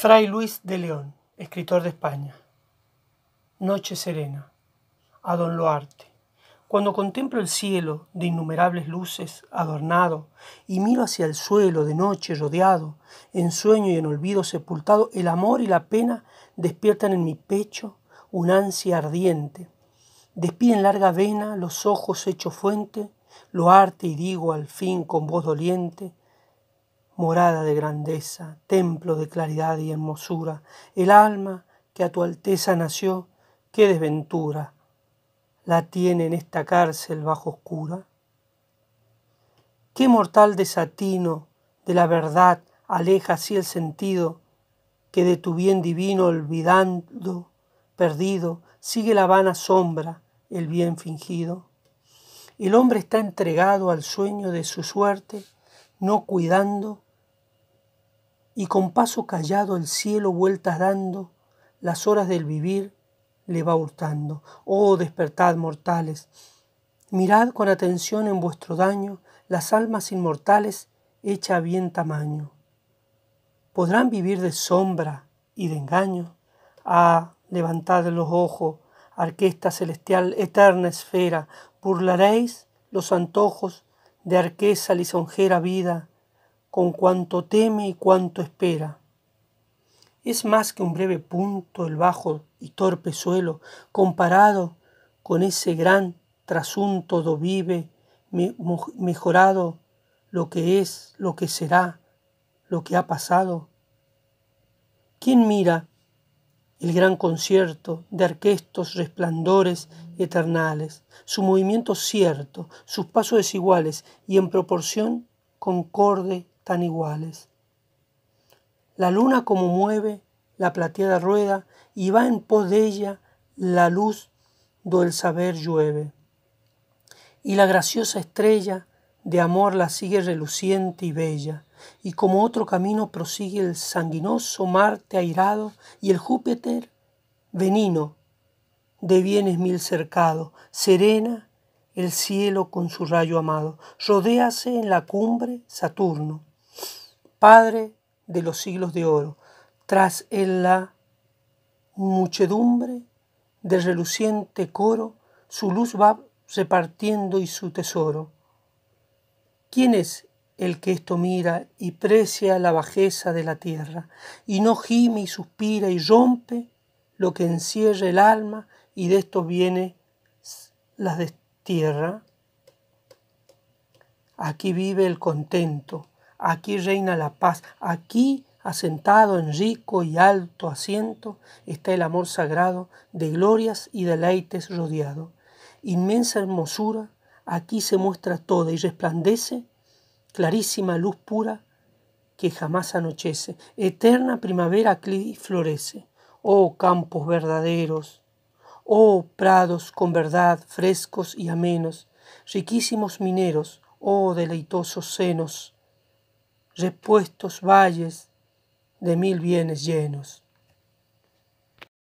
Fray Luis de León, escritor de España. Noche serena. A don Loarte. Cuando contemplo el cielo de innumerables luces adornado y miro hacia el suelo de noche rodeado, en sueño y en olvido sepultado, el amor y la pena despiertan en mi pecho un ansia ardiente. Despiden larga vena los ojos hecho fuente, lo arte y digo al fin con voz doliente, morada de grandeza, templo de claridad y hermosura, el alma que a tu alteza nació, qué desventura la tiene en esta cárcel bajo oscura. Qué mortal desatino de la verdad aleja así el sentido, que de tu bien divino olvidando, perdido, sigue la vana sombra, el bien fingido. El hombre está entregado al sueño de su suerte, no cuidando y con paso callado el cielo vueltas dando, las horas del vivir le va hurtando. Oh, despertad mortales, mirad con atención en vuestro daño las almas inmortales hecha bien tamaño. ¿Podrán vivir de sombra y de engaño? Ah, levantad los ojos, arquesta celestial, eterna esfera, burlaréis los antojos de arquesa lisonjera vida, con cuanto teme y cuanto espera. Es más que un breve punto el bajo y torpe suelo comparado con ese gran trasunto do vive mejorado lo que es, lo que será, lo que ha pasado. ¿Quién mira el gran concierto de arquestos resplandores eternales, su movimiento cierto, sus pasos desiguales y en proporción concorde tan iguales. La luna como mueve la plateada rueda y va en pos de ella la luz do el saber llueve. Y la graciosa estrella de amor la sigue reluciente y bella, y como otro camino prosigue el sanguinoso Marte airado y el Júpiter venino de bienes mil cercado, serena el cielo con su rayo amado, rodéase en la cumbre Saturno, Padre de los siglos de oro, tras él la muchedumbre de reluciente coro, su luz va repartiendo y su tesoro. ¿Quién es el que esto mira y precia la bajeza de la tierra, y no gime y suspira y rompe lo que encierra el alma, y de esto viene las destierra? Aquí vive el contento, aquí reina la paz, aquí asentado en rico y alto asiento está el amor sagrado de glorias y deleites rodeado. Inmensa hermosura aquí se muestra toda y resplandece clarísima luz pura que jamás anochece, eterna primavera aquí florece. Oh campos verdaderos, oh prados con verdad frescos y amenos, riquísimos mineros, oh deleitosos senos repuestos valles de mil bienes llenos.